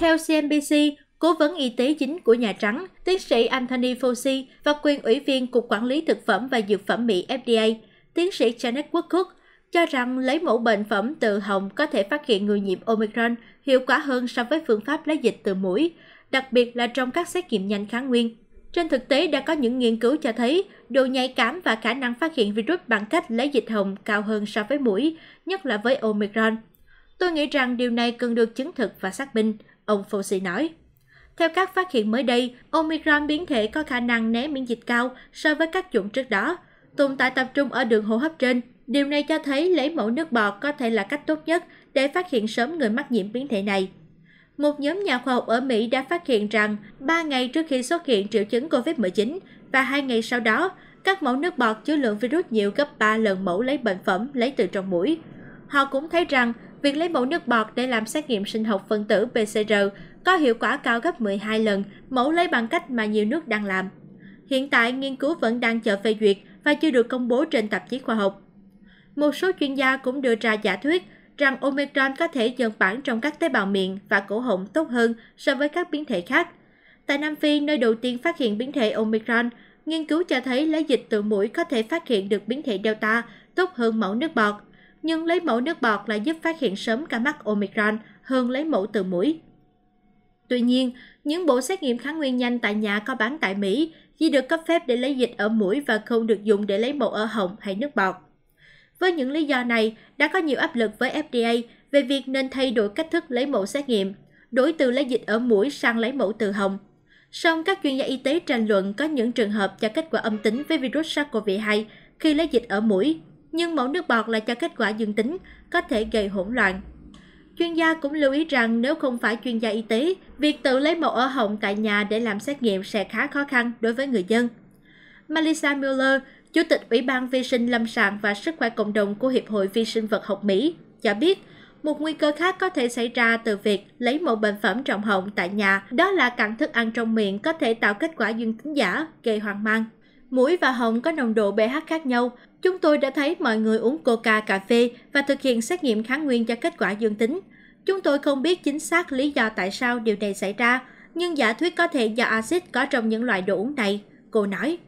Theo CNBC, Cố vấn y tế chính của Nhà Trắng, tiến sĩ Anthony Fauci và quyền ủy viên Cục Quản lý Thực phẩm và Dược phẩm Mỹ FDA, tiến sĩ Janet Woodcock, cho rằng lấy mẫu bệnh phẩm từ họng có thể phát hiện người nhiễm Omicron hiệu quả hơn so với phương pháp lấy dịch từ mũi, đặc biệt là trong các xét nghiệm nhanh kháng nguyên. Trên thực tế đã có những nghiên cứu cho thấy độ nhạy cảm và khả năng phát hiện virus bằng cách lấy dịch hồng cao hơn so với mũi, nhất là với Omicron. Tôi nghĩ rằng điều này cần được chứng thực và xác minh, ông fauci nói. Theo các phát hiện mới đây, Omicron biến thể có khả năng né miễn dịch cao so với các chủng trước đó, tồn tại tập trung ở đường hô hấp trên. Điều này cho thấy lấy mẫu nước bọt có thể là cách tốt nhất để phát hiện sớm người mắc nhiễm biến thể này. Một nhóm nhà khoa học ở Mỹ đã phát hiện rằng 3 ngày trước khi xuất hiện triệu chứng COVID-19 và 2 ngày sau đó, các mẫu nước bọt chứa lượng virus nhiều gấp 3 lần mẫu lấy bệnh phẩm lấy từ trong mũi. Họ cũng thấy rằng việc lấy mẫu nước bọt để làm xét nghiệm sinh học phân tử PCR có hiệu quả cao gấp 12 lần mẫu lấy bằng cách mà nhiều nước đang làm. Hiện tại, nghiên cứu vẫn đang chờ phê duyệt và chưa được công bố trên tạp chí khoa học. Một số chuyên gia cũng đưa ra giả thuyết rằng Omicron có thể dần bản trong các tế bào miệng và cổ họng tốt hơn so với các biến thể khác. Tại Nam Phi, nơi đầu tiên phát hiện biến thể Omicron, nghiên cứu cho thấy lấy dịch từ mũi có thể phát hiện được biến thể Delta tốt hơn mẫu nước bọt nhưng lấy mẫu nước bọt lại giúp phát hiện sớm ca mắc Omicron hơn lấy mẫu từ mũi. Tuy nhiên, những bộ xét nghiệm kháng nguyên nhanh tại nhà có bán tại Mỹ chỉ được cấp phép để lấy dịch ở mũi và không được dùng để lấy mẫu ở họng hay nước bọt. Với những lý do này, đã có nhiều áp lực với FDA về việc nên thay đổi cách thức lấy mẫu xét nghiệm, đổi từ lấy dịch ở mũi sang lấy mẫu từ họng. Song các chuyên gia y tế tranh luận có những trường hợp cho kết quả âm tính với virus SARS-CoV-2 khi lấy dịch ở mũi, nhưng mẫu nước bọt lại cho kết quả dương tính, có thể gây hỗn loạn. Chuyên gia cũng lưu ý rằng nếu không phải chuyên gia y tế, việc tự lấy mẫu ở họng tại nhà để làm xét nghiệm sẽ khá khó khăn đối với người dân. Melissa Mueller, Chủ tịch Ủy ban Vi sinh Lâm sàng và Sức khỏe Cộng đồng của Hiệp hội Vi sinh vật học Mỹ, cho biết một nguy cơ khác có thể xảy ra từ việc lấy mẫu bệnh phẩm trong họng tại nhà, đó là cặn thức ăn trong miệng có thể tạo kết quả dương tính giả, gây hoang mang mũi và họng có nồng độ ph khác nhau, chúng tôi đã thấy mọi người uống coca cà phê và thực hiện xét nghiệm kháng nguyên cho kết quả dương tính. Chúng tôi không biết chính xác lý do tại sao điều này xảy ra, nhưng giả thuyết có thể do axit có trong những loại đồ uống này, cô nói.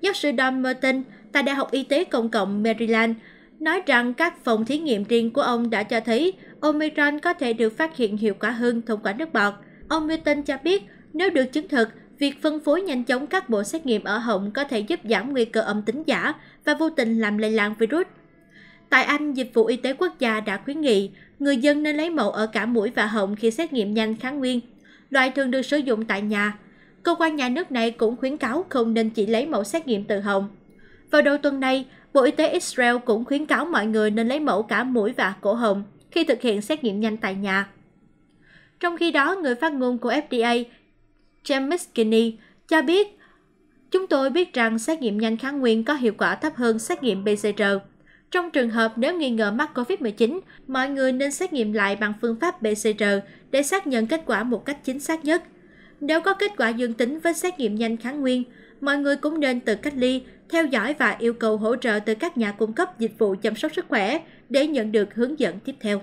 Giáo sư Don Merton tại Đại học Y tế Công cộng Maryland nói rằng các phòng thí nghiệm riêng của ông đã cho thấy Omicron có thể được phát hiện hiệu quả hơn thông qua nước bọt. Ông Merton cho biết nếu được chứng thực, việc phân phối nhanh chóng các bộ xét nghiệm ở họng có thể giúp giảm nguy cơ âm tính giả và vô tình làm lây lan virus. Tại Anh, Dịch vụ Y tế Quốc gia đã khuyến nghị người dân nên lấy mẫu ở cả mũi và họng khi xét nghiệm nhanh kháng nguyên. Loại thường được sử dụng tại nhà. Cơ quan nhà nước này cũng khuyến cáo không nên chỉ lấy mẫu xét nghiệm từ họng. Vào đầu tuần này, Bộ Y tế Israel cũng khuyến cáo mọi người nên lấy mẫu cả mũi và cổ họng khi thực hiện xét nghiệm nhanh tại nhà. Trong khi đó, người phát ngôn của FDA James Kinney cho biết Chúng tôi biết rằng xét nghiệm nhanh kháng nguyên có hiệu quả thấp hơn xét nghiệm PCR. Trong trường hợp nếu nghi ngờ mắc COVID-19, mọi người nên xét nghiệm lại bằng phương pháp PCR để xác nhận kết quả một cách chính xác nhất. Nếu có kết quả dương tính với xét nghiệm nhanh kháng nguyên, mọi người cũng nên tự cách ly, theo dõi và yêu cầu hỗ trợ từ các nhà cung cấp dịch vụ chăm sóc sức khỏe để nhận được hướng dẫn tiếp theo.